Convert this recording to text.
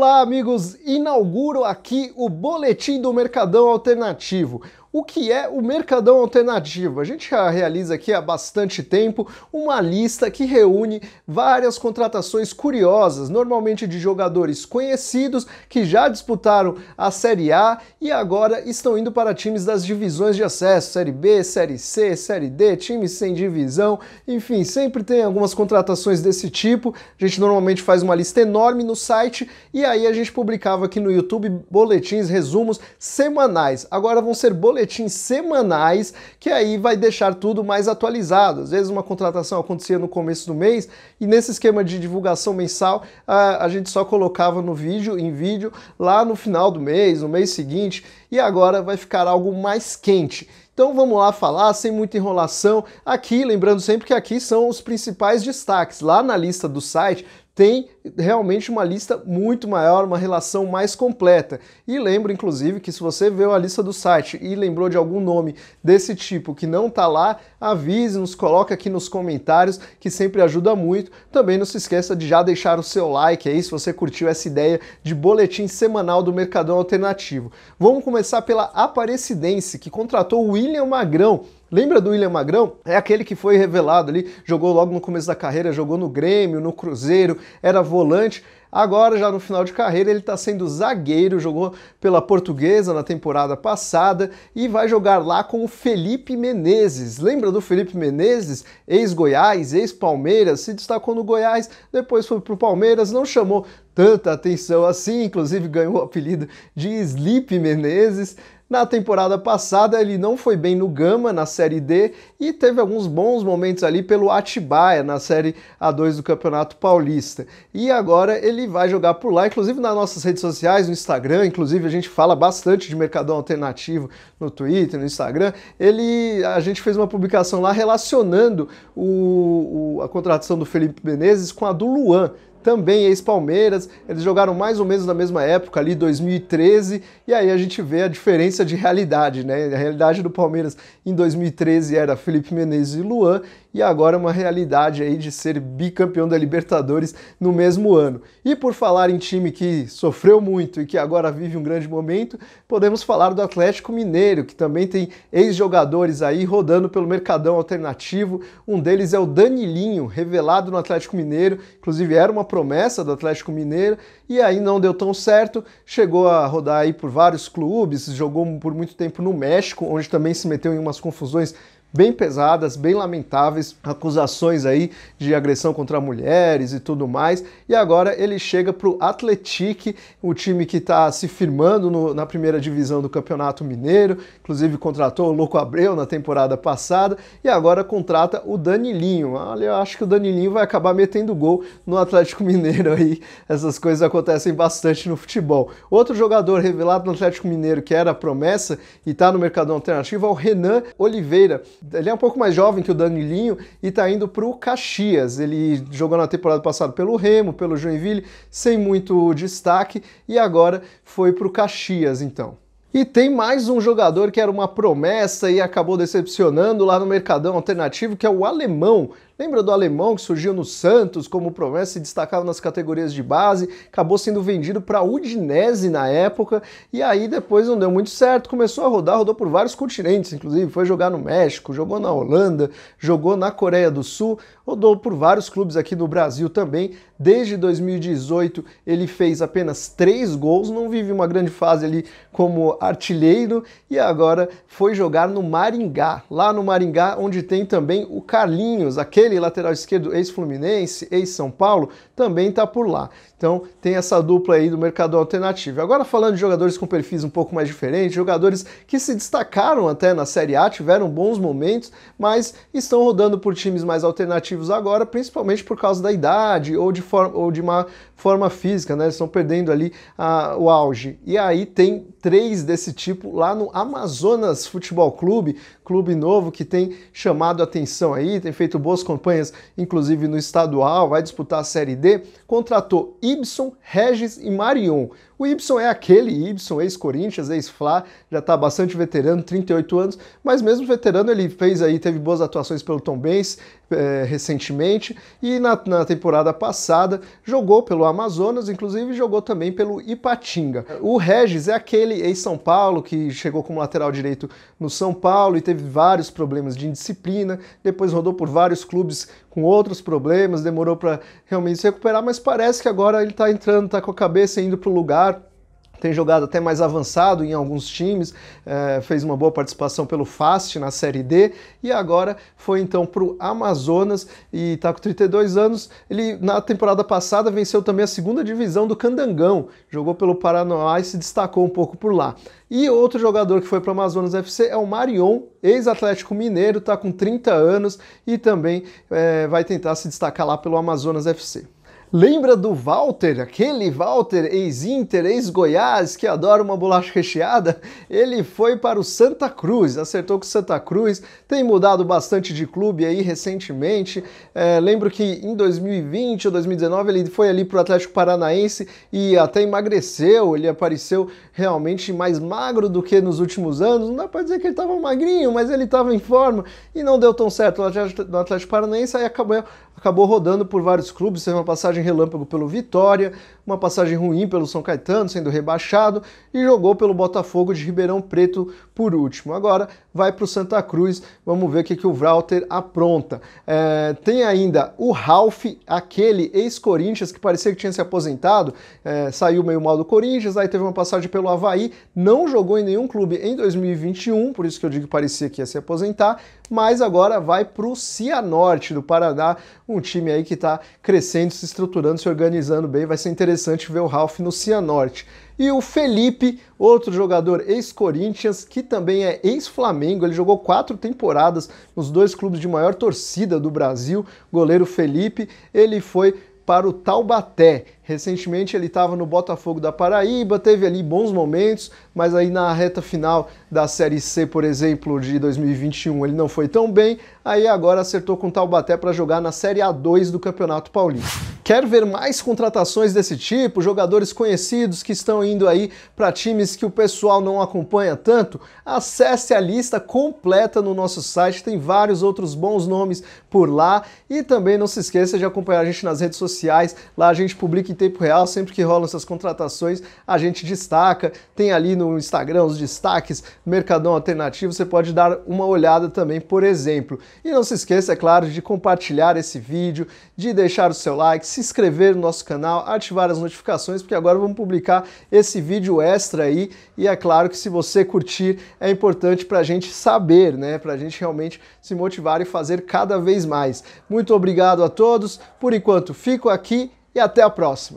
Olá, amigos! Inauguro aqui o Boletim do Mercadão Alternativo, o que é o Mercadão Alternativo. A gente já realiza aqui há bastante tempo uma lista que reúne várias contratações curiosas, normalmente de jogadores conhecidos que já disputaram a Série A e agora estão indo para times das divisões de acesso, Série B, Série C, Série D, times sem divisão, enfim, sempre tem algumas contratações desse tipo. A gente normalmente faz uma lista enorme no site e aí a gente publicava aqui no YouTube boletins, resumos semanais. Agora vão ser boletins boletins semanais, que aí vai deixar tudo mais atualizado. Às vezes uma contratação acontecia no começo do mês e nesse esquema de divulgação mensal a, a gente só colocava no vídeo, em vídeo, lá no final do mês, no mês seguinte, e agora vai ficar algo mais quente. Então vamos lá falar, sem muita enrolação, aqui, lembrando sempre que aqui são os principais destaques. Lá na lista do site tem realmente uma lista muito maior, uma relação mais completa. E lembro, inclusive, que se você viu a lista do site e lembrou de algum nome desse tipo que não está lá, avise, nos coloca aqui nos comentários, que sempre ajuda muito. Também não se esqueça de já deixar o seu like aí, se você curtiu essa ideia de boletim semanal do Mercadão Alternativo. Vamos começar pela Aparecidense, que contratou William Magrão, Lembra do William Magrão? É aquele que foi revelado ali, jogou logo no começo da carreira, jogou no Grêmio, no Cruzeiro, era volante. Agora, já no final de carreira, ele está sendo zagueiro, jogou pela Portuguesa na temporada passada e vai jogar lá com o Felipe Menezes. Lembra do Felipe Menezes? Ex-Goiás, ex-Palmeiras, se destacou no Goiás, depois foi para o Palmeiras, não chamou tanta atenção assim, inclusive ganhou o apelido de Sleep Menezes. Na temporada passada, ele não foi bem no Gama, na Série D, e teve alguns bons momentos ali pelo Atibaia, na Série A2 do Campeonato Paulista. E agora ele vai jogar por lá, inclusive nas nossas redes sociais, no Instagram, inclusive a gente fala bastante de mercadão alternativo no Twitter, no Instagram. Ele, a gente fez uma publicação lá relacionando o, o, a contratação do Felipe Menezes com a do Luan também ex-Palmeiras, eles jogaram mais ou menos na mesma época, ali 2013, e aí a gente vê a diferença de realidade, né? A realidade do Palmeiras em 2013 era Felipe Menezes e Luan, e agora uma realidade aí de ser bicampeão da Libertadores no mesmo ano. E por falar em time que sofreu muito e que agora vive um grande momento, podemos falar do Atlético Mineiro, que também tem ex-jogadores aí rodando pelo mercadão alternativo. Um deles é o Danilinho, revelado no Atlético Mineiro, inclusive era uma promessa do Atlético Mineiro e aí não deu tão certo, chegou a rodar aí por vários clubes, jogou por muito tempo no México, onde também se meteu em umas confusões bem pesadas, bem lamentáveis, acusações aí de agressão contra mulheres e tudo mais. E agora ele chega para o Atletique, o time que está se firmando no, na primeira divisão do Campeonato Mineiro, inclusive contratou o Louco Abreu na temporada passada e agora contrata o Danilinho. Olha, eu acho que o Danilinho vai acabar metendo gol no Atlético Mineiro aí. Essas coisas acontecem bastante no futebol. Outro jogador revelado no Atlético Mineiro que era promessa e está no mercado alternativo é o Renan Oliveira ele é um pouco mais jovem que o Danilinho e está indo para o Caxias. Ele jogou na temporada passada pelo Remo, pelo Joinville, sem muito destaque e agora foi para o Caxias então. E tem mais um jogador que era uma promessa e acabou decepcionando lá no Mercadão Alternativo, que é o alemão Lembra do alemão que surgiu no Santos como promessa e destacava nas categorias de base, acabou sendo vendido para Udinese na época e aí depois não deu muito certo, começou a rodar, rodou por vários continentes, inclusive foi jogar no México, jogou na Holanda, jogou na Coreia do Sul, rodou por vários clubes aqui no Brasil também. Desde 2018 ele fez apenas três gols, não vive uma grande fase ali como artilheiro e agora foi jogar no Maringá, lá no Maringá onde tem também o Carlinhos, aquele ele, lateral esquerdo, ex-Fluminense, ex-São Paulo, também está por lá. Então tem essa dupla aí do mercado alternativo. Agora falando de jogadores com perfis um pouco mais diferentes, jogadores que se destacaram até na Série A, tiveram bons momentos, mas estão rodando por times mais alternativos agora, principalmente por causa da idade ou de, forma, ou de uma forma física, né? Estão perdendo ali a, ah, o auge. E aí tem três desse tipo lá no Amazonas Futebol Clube, clube novo que tem chamado atenção aí, tem feito boas campanhas, inclusive no estadual, vai disputar a Série D, contratou Ibson, Regis e Marion. O Y é aquele Y, ex-Corinthians, ex-Fla, já está bastante veterano, 38 anos, mas mesmo veterano ele fez aí, teve boas atuações pelo Tom Benz é, recentemente e na, na temporada passada jogou pelo Amazonas, inclusive jogou também pelo Ipatinga. O Regis é aquele ex-São Paulo que chegou como lateral direito no São Paulo e teve vários problemas de indisciplina, depois rodou por vários clubes com outros problemas, demorou para realmente se recuperar, mas parece que agora ele está entrando, está com a cabeça indo para o lugar tem jogado até mais avançado em alguns times, é, fez uma boa participação pelo FAST na Série D e agora foi então para o Amazonas e está com 32 anos. Ele na temporada passada venceu também a segunda divisão do Candangão, jogou pelo Paraná e se destacou um pouco por lá. E outro jogador que foi para o Amazonas FC é o Marion, ex-Atlético Mineiro, está com 30 anos e também é, vai tentar se destacar lá pelo Amazonas FC. Lembra do Walter, aquele Walter ex-Inter, ex-Goiás, que adora uma bolacha recheada? Ele foi para o Santa Cruz, acertou com o Santa Cruz, tem mudado bastante de clube aí recentemente. É, lembro que em 2020 ou 2019 ele foi ali para o Atlético Paranaense e até emagreceu, ele apareceu realmente mais magro do que nos últimos anos. Não dá para dizer que ele estava magrinho, mas ele estava em forma e não deu tão certo no Atlético, no Atlético Paranaense, aí acabou acabou rodando por vários clubes, teve uma passagem relâmpago pelo Vitória, uma passagem ruim pelo São Caetano, sendo rebaixado, e jogou pelo Botafogo de Ribeirão Preto por último. Agora vai para o Santa Cruz, vamos ver o que, que o Vrauter apronta. É, tem ainda o Ralf, aquele ex-Corinthians que parecia que tinha se aposentado, é, saiu meio mal do Corinthians, aí teve uma passagem pelo Havaí, não jogou em nenhum clube em 2021, por isso que eu digo que parecia que ia se aposentar, mas agora vai para o Cianorte do Paraná, um time aí que está crescendo, se estruturando, se organizando bem. Vai ser interessante ver o Ralph no Cianorte. E o Felipe, outro jogador ex-Corinthians, que também é ex-Flamengo, ele jogou quatro temporadas nos dois clubes de maior torcida do Brasil, goleiro Felipe, ele foi para o Taubaté. Recentemente ele estava no Botafogo da Paraíba, teve ali bons momentos, mas aí na reta final da Série C, por exemplo, de 2021, ele não foi tão bem. Aí agora acertou com o Taubaté para jogar na Série A2 do Campeonato Paulista. Quer ver mais contratações desse tipo? Jogadores conhecidos que estão indo aí para times que o pessoal não acompanha tanto? Acesse a lista completa no nosso site, tem vários outros bons nomes por lá. E também não se esqueça de acompanhar a gente nas redes sociais, lá a gente publica em tempo real, sempre que rolam essas contratações, a gente destaca. Tem ali no Instagram os destaques, Mercadão Alternativo, você pode dar uma olhada também, por exemplo. E não se esqueça, é claro, de compartilhar esse vídeo, de deixar o seu like, se inscrever no nosso canal, ativar as notificações, porque agora vamos publicar esse vídeo extra aí. E é claro que se você curtir, é importante para a gente saber, né? Para a gente realmente se motivar e fazer cada vez mais. Muito obrigado a todos. Por enquanto, fico aqui e até a próxima.